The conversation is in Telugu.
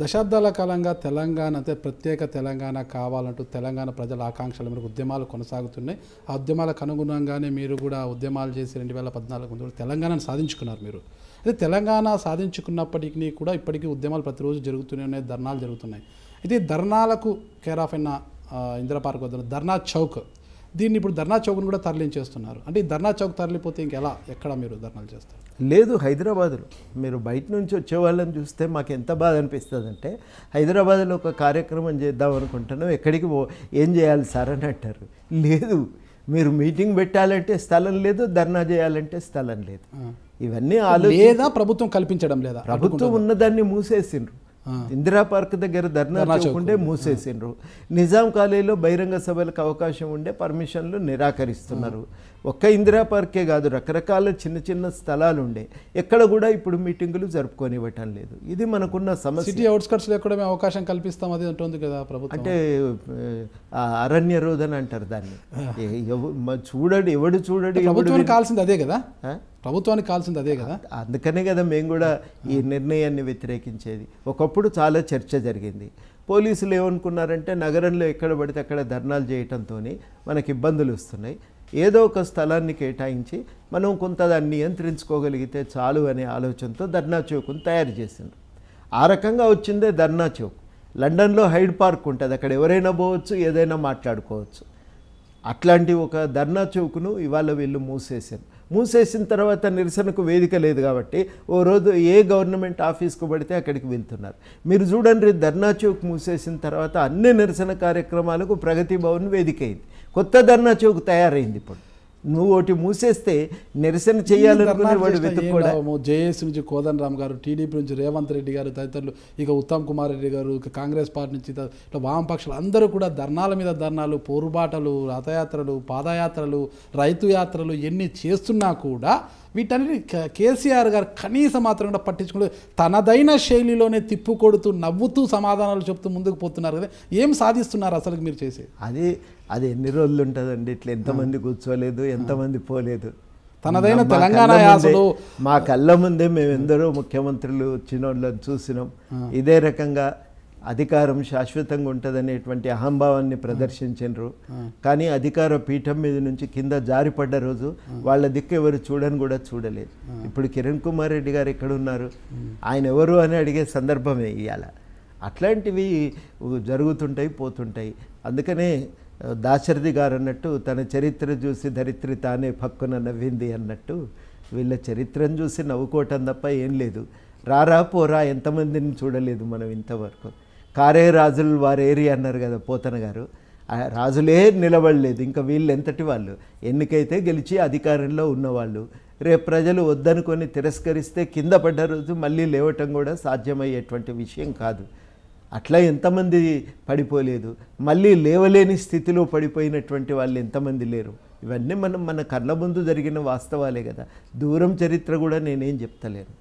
దశాబ్దాల కాలంగా తెలంగాణ అంటే ప్రత్యేక తెలంగాణ కావాలంటూ తెలంగాణ ప్రజల ఆకాంక్షల మేరకు ఉద్యమాలు కొనసాగుతున్నాయి ఆ ఉద్యమాలకు అనుగుణంగానే మీరు కూడా ఉద్యమాలు చేసి రెండు వేల పద్నాలుగు ముందు తెలంగాణను సాధించుకున్నారు మీరు అయితే తెలంగాణ సాధించుకున్నప్పటికీ కూడా ఇప్పటికీ ఉద్యమాలు ప్రతిరోజు జరుగుతూనే ఉన్నాయి ధర్నాలు జరుగుతున్నాయి అయితే ధర్నాలకు కేర్ ఆఫ్ అయిన ఇందిరా పార్క్ వద్ద ధర్నా చౌక్ దీన్ని ఇప్పుడు ధర్నా చౌక్ను కూడా తరలించేస్తున్నారు అంటే ఈ ధర్నా చౌక్ తరలిపోతే ఇంకెలా ఎక్కడ మీరు ధర్నాలు చేస్తారు లేదు హైదరాబాద్లో మీరు బయట నుంచి వచ్చే వాళ్ళని చూస్తే మాకు ఎంత బాధ అనిపిస్తుంది అంటే హైదరాబాద్లో ఒక కార్యక్రమం చేద్దాం అనుకుంటున్నాం ఎక్కడికి పో ఏం చేయాలి సార్ అని అంటారు లేదు మీరు మీటింగ్ పెట్టాలంటే స్థలం లేదు ధర్నా చేయాలంటే స్థలం లేదు ఇవన్నీ లేదా ప్రభుత్వం కల్పించడం లేదా ప్రభుత్వం ఉన్నదాన్ని మూసేసిండ్రు ఇందిరా పార్క్ దగ్గర ధర్నా చూకుంటే మూసేసిండ్రు నిజాం కాలేజీలో బహిరంగ సభలకు అవకాశం ఉండే పర్మిషన్లు నిరాకరిస్తున్నారు ఒక్క ఇందిరా పార్కే కాదు రకరకాల చిన్న చిన్న స్థలాలు ఉండే ఎక్కడ కూడా ఇప్పుడు మీటింగులు జరుపుకొనివ్వటం లేదు ఇది మనకున్న సమస్య ఎక్కడ మేము అవకాశం కల్పిస్తాం అది ఉంటుంది కదా ప్రభుత్వం అంటే అరణ్య రోధన అంటారు దాన్ని చూడడు ఎవడు చూడడు కావాల్సింది అదే కదా ప్రభుత్వానికి కావాల్సింది అదే కదా అందుకనే కదా మేము కూడా ఈ నిర్ణయాన్ని వ్యతిరేకించేది ఒకప్పుడు చాలా చర్చ జరిగింది పోలీసులు ఏమనుకున్నారంటే నగరంలో ఎక్కడ పడితే అక్కడ ధర్నాలు చేయటంతో మనకి ఇబ్బందులు వస్తున్నాయి ఏదో ఒక స్థలాన్ని కేటాయించి మనం కొంత దాన్ని నియంత్రించుకోగలిగితే చాలు అనే ఆలోచనతో ధర్నా చౌక్ను తయారు చేసిండ్రు ఆ రకంగా వచ్చిందే ధర్నా చౌక్ లండన్లో హైడ్ పార్క్ ఉంటుంది అక్కడ ఎవరైనా పోవచ్చు ఏదైనా మాట్లాడుకోవచ్చు అట్లాంటి ఒక ధర్నా చౌక్ను ఇవాళ వీళ్ళు మూసేశారు మూసేసిన తర్వాత నిరసనకు వేదిక లేదు కాబట్టి ఓ రోజు ఏ గవర్నమెంట్ ఆఫీస్కు పడితే అక్కడికి వెళ్తున్నారు మీరు చూడండి ధర్నా చౌక్ మూసేసిన తర్వాత అన్ని నిరసన కార్యక్రమాలకు ప్రగతి భవన్ వేదిక అయింది కొత్త ధర్నా చౌక్ తయారైంది ఇప్పుడు నువ్వు ఒకటి మూసేస్తే నిరసన చేయాలనుకునే వాడు నుంచి కోదన్ రామ్ గారు టీడీపీ నుంచి రేవంత్ రెడ్డి గారు తదితరులు ఇక ఉత్తమ్ కుమార్ రెడ్డి గారు కాంగ్రెస్ పార్టీ నుంచి ఇట్లా వామపక్షాలు అందరూ కూడా ధర్నాల మీద ధర్నాలు పోరుబాటలు రథయాత్రలు పాదయాత్రలు రైతు యాత్రలు ఎన్ని చేస్తున్నా కూడా వీటన్నిటి కేసీఆర్ గారు కనీసం మాత్రం కూడా పట్టించుకుంటూ తనదైన శైలిలోనే తిప్పు కొడుతూ నవ్వుతూ సమాధానాలు చెప్తూ ముందుకు పోతున్నారు కదా ఏం సాధిస్తున్నారు అసలు మీరు చేసే అది అది ఎన్ని రోజులు ఉంటుందండి ఇట్లా ఎంతమంది కూర్చోలేదు ఎంతమంది పోలేదు తనదైన తెలంగాణ మా కళ్ళ ముందే మేము ఎందరో ముఖ్యమంత్రులు చిన్నోళ్ళని చూసినాం ఇదే రకంగా అధికారం శాశ్వతంగా ఉంటుందనేటువంటి అహంభావాన్ని ప్రదర్శించరు కానీ అధికార పీఠం మీద నుంచి కింద జారిపడ్డ రోజు వాళ్ళ దిక్కు ఎవరు చూడని కూడా చూడలేదు ఇప్పుడు కిరణ్ కుమార్ రెడ్డి గారు ఎక్కడున్నారు ఆయన ఎవరు అని అడిగే సందర్భమే ఇవాళ అట్లాంటివి జరుగుతుంటాయి పోతుంటాయి అందుకనే దాశరథి గారు అన్నట్టు తన చరిత్ర చూసి ధరిత్రి తానే పక్కున నవ్వింది అన్నట్టు వీళ్ళ చరిత్రను చూసి నవ్వుకోవటం తప్ప ఏం లేదు రారా పోరా ఎంతమందిని చూడలేదు మనం ఇంతవరకు కారే రాజులు వారేరి అన్నారు కదా పోతన గారు రాజులే నిలబడలేదు ఇంకా వీళ్ళు ఎంతటి వాళ్ళు ఎన్నికైతే గెలిచి అధికారంలో ఉన్నవాళ్ళు రేపు ప్రజలు వద్దనుకొని తిరస్కరిస్తే కింద పడ్డ రోజు మళ్ళీ లేవటం కూడా సాధ్యమయ్యేటువంటి విషయం కాదు అట్లా ఎంతమంది పడిపోలేదు మళ్ళీ లేవలేని స్థితిలో పడిపోయినటువంటి వాళ్ళు ఎంతమంది లేరు ఇవన్నీ మనం మన కళ్ళ ముందు జరిగిన వాస్తవాలే కదా దూరం చరిత్ర కూడా నేనేం చెప్తలేను